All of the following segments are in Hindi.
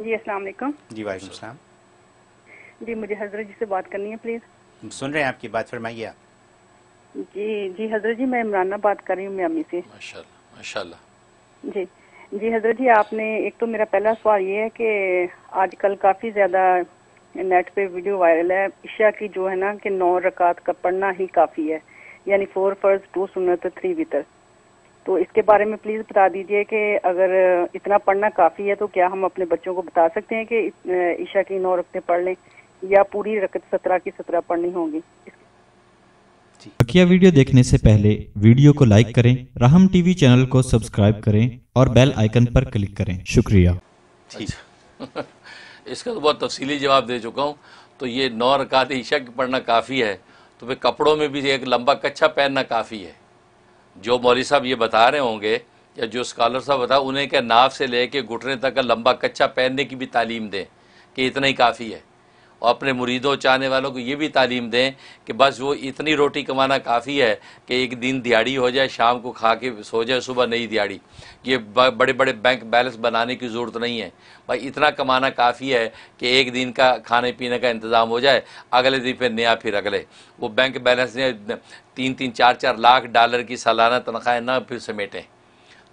जी असल जी वाईक जी मुझे हजरत जी से बात करनी है प्लीज सुन रहे हैं आपकी बात फरमाइए आप जी जी हजरत जी मैं इमराना बात कर रही हूँ म्यामी से माशाल्लाह माशाल्लाह जी जी हजरत जी आपने एक तो मेरा पहला सवाल ये है कि आजकल काफ़ी ज़्यादा नेट पे वीडियो वायरल है ईशा की जो है ना कि नौ रकात का पढ़ना ही काफ़ी है यानी फोर फर्ज टू सुनत थ्री वितर तो इसके बारे में प्लीज बता दीजिए कि अगर इतना पढ़ना काफी है तो क्या हम अपने बच्चों को बता सकते हैं कि ईशा की नौ रखते पढ़ लें या पूरी रकत सत्रह की सत्रह पढ़नी होगी बकिया वीडियो देखने से पहले वीडियो को लाइक करें राहम टीवी चैनल को सब्सक्राइब करें और बेल आइकन पर क्लिक करें शुक्रिया ठीक इसका तो बहुत तफसीली जवाब दे चुका हूँ तो ये नौ रकात ईशा की पढ़ना काफ़ी है तो फिर कपड़ों में भी एक लंबा कच्छा पहनना काफ़ी है जो मौली साहब ये बता रहे होंगे या जो स्कॉलर साहब बता उन्हें क्या नाव से लेके घुटने तक का लंबा कच्चा पहनने की भी तालीम दें कि इतना ही काफ़ी है और अपने मुरीदों चाहने वालों को ये भी तालीम दें कि बस वो इतनी रोटी कमाना काफ़ी है कि एक दिन दिहाड़ी हो जाए शाम को खा के सो जाए सुबह नई दिहाड़ी ये बड़े बड़े बैंक बैलेंस बनाने की ज़रूरत नहीं है भाई इतना कमाना काफ़ी है कि एक दिन का खाने पीने का इंतज़ाम हो जाए अगले दिन फिर नया फिर अगले वो बैंक बैलेंस ने तीन तीन चार चार लाख डॉलर की सालाना तनख्वाहें ना फिर समेटें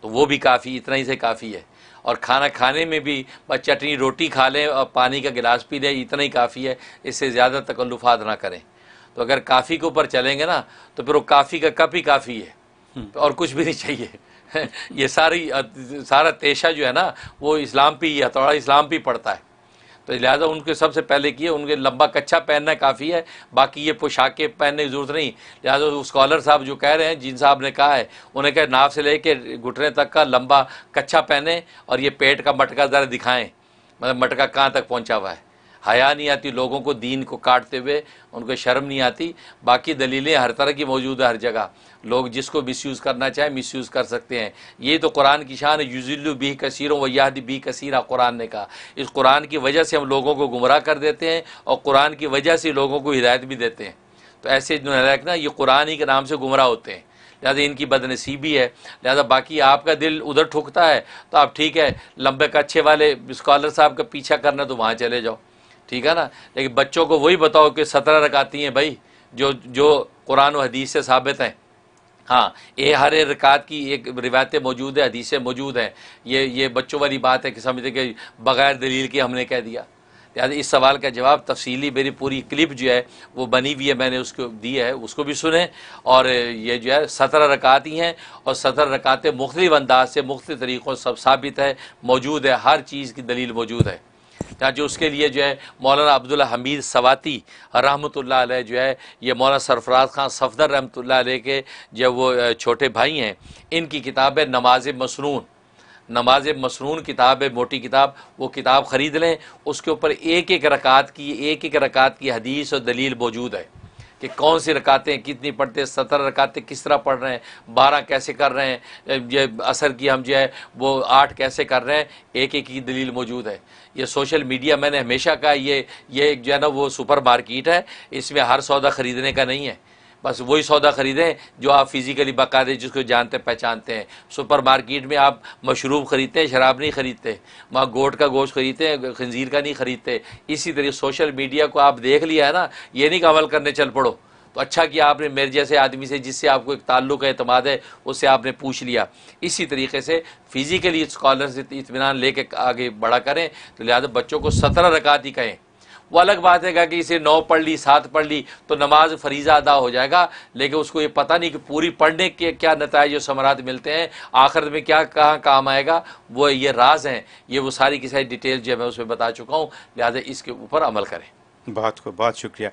तो वो भी काफ़ी इतना ही से काफ़ी है और खाना खाने में भी बस चटनी रोटी खा लें और पानी का गिलास पी लें इतना ही काफ़ी है इससे ज़्यादा तकल्लुफात ना करें तो अगर काफ़ी के ऊपर चलेंगे ना तो फिर वो काफ़ी का कप ही काफ़ी है हम्म। तो और कुछ भी नहीं चाहिए ये सारी सारा पेशा जो है ना वो इस्लाम पे ही हथौड़ा इस्लाम पे पड़ता है तो लिहाजा उनके सबसे पहले किए उनके लंबा कच्चा पहनना काफ़ी है बाकी ये पोशाकें पहनने की ज़रूरत नहीं लिहाजा स्कॉलर साहब जो कह रहे हैं जिन साहब ने कहा है उन्हें कहा नाव से लेके घुटने तक का लंबा कच्चा पहने और ये पेट का मटका ज़रा दिखाएँ मतलब मटका कहाँ तक पहुँचा हुआ है हया नहीं आती लोगों को दीन को काटते हुए उनको शर्म नहीं आती बाकी दलीलें हर तरह की मौजूद है हर जगह लोग जिसको मिसयूज़ करना चाहे मिसयूज़ कर सकते हैं ये तो कुरान की शान युजिल्लु बी कसीरों व याद बी कसीरा कुरान ने कहा इस कुरान की वजह से हम लोगों को गुमराह कर देते हैं और कुरान की वजह से लोगों को हिदायत भी देते हैं तो ऐसे है ना ये कुरान ही के नाम से गुमराह होते हैं लिहाजा इनकी बदनसीबी है लिहाजा बाकी आपका दिल उधर ठुकता है तो आप ठीक है लंबे कच्छे वाले स्कॉलर साहब का पीछा करना तो वहाँ चले जाओ ठीक है ना लेकिन बच्चों को वही बताओ कि सत्रह रकाती हैं भाई जो जो कुरान और हदीस से साबित हैं हाँ ये हर रकात की एक रिवायतें मौजूद है हदीसें मौजूद हैं ये ये बच्चों वाली बात है कि समझते कि बग़ैर दलील के हमने कह दिया लिहाजा इस सवाल का जवाब तफसीली मेरी पूरी क्लिप जो है वो बनी हुई है मैंने उसको दी है उसको भी सुने और ये जो है सत्रह रकात ही हैं और सत्रह रकातें मुख्तलिफ अंदाज से मुख्त तरीक़ों सब साबित है मौजूद है हर चीज़ की दलील मौजूद है जहाँ जो उसके लिए जो है मौलाना अब्दुल हमीद सवाती रहमत जो है ये मौलाना सरफराज खान सफदर रहमत के जो वो छोटे भाई हैं इनकी किताब है नमाज मसनून नमाज मसनून किताब है मोटी किताब वो किताब ख़रीद लें उसके ऊपर एक एक रकात की एक एक रकात की हदीस और दलील मौजूद है कि कौन सी रकातें कितनी पढ़ते हैं सत्रह रकातें किस तरह पढ़ रहे हैं बारह कैसे कर रहे हैं ये असर की हम जो है वो आठ कैसे कर रहे हैं एक एक की दलील मौजूद है ये सोशल मीडिया मैंने हमेशा कहा ये ये एक जो है ना वो सुपर मार्केट है इसमें हर सौदा ख़रीदने का नहीं है बस वही सौदा ख़रीदें जो आप फिज़िकली बकायदे जिसको जानते पहचानते हैं सुपर मार्केट में आप मशरूब ख़रीदते हैं शराब नहीं ख़रीदते वहाँ गोट का गोश्त ख़रीदते हैं खंजीर का नहीं ख़रीदते इसी तरीके सोशल मीडिया को आप देख लिया है ना ये नहीं कि अमल करने चल पड़ो तो अच्छा किया आपने मेरे जैसे आदमी से जिससे आपको एक ताल्लुक है अतमाद है उससे आपने पूछ लिया इसी तरीके से फ़िज़िकली स्कॉलर से इतमान लेके आगे बढ़ा करें तो लिहाजा बच्चों को सत्रह रकात ही कहें वो अलग बात है कि इसे नौ पढ़ ली सात पढ़ ली तो नमाज फरीज़ा अदा हो जाएगा लेकिन उसको ये पता नहीं कि पूरी पढ़ने के क्या नतज समरात मिलते हैं आखिर में क्या कहाँ काम आएगा वो ये राज हैं ये वो सारी की सारी डिटेल जो मैं उसमें बता चुका हूँ लिहाजा इसके ऊपर अमल करें बहुत को बहुत शुक्रिया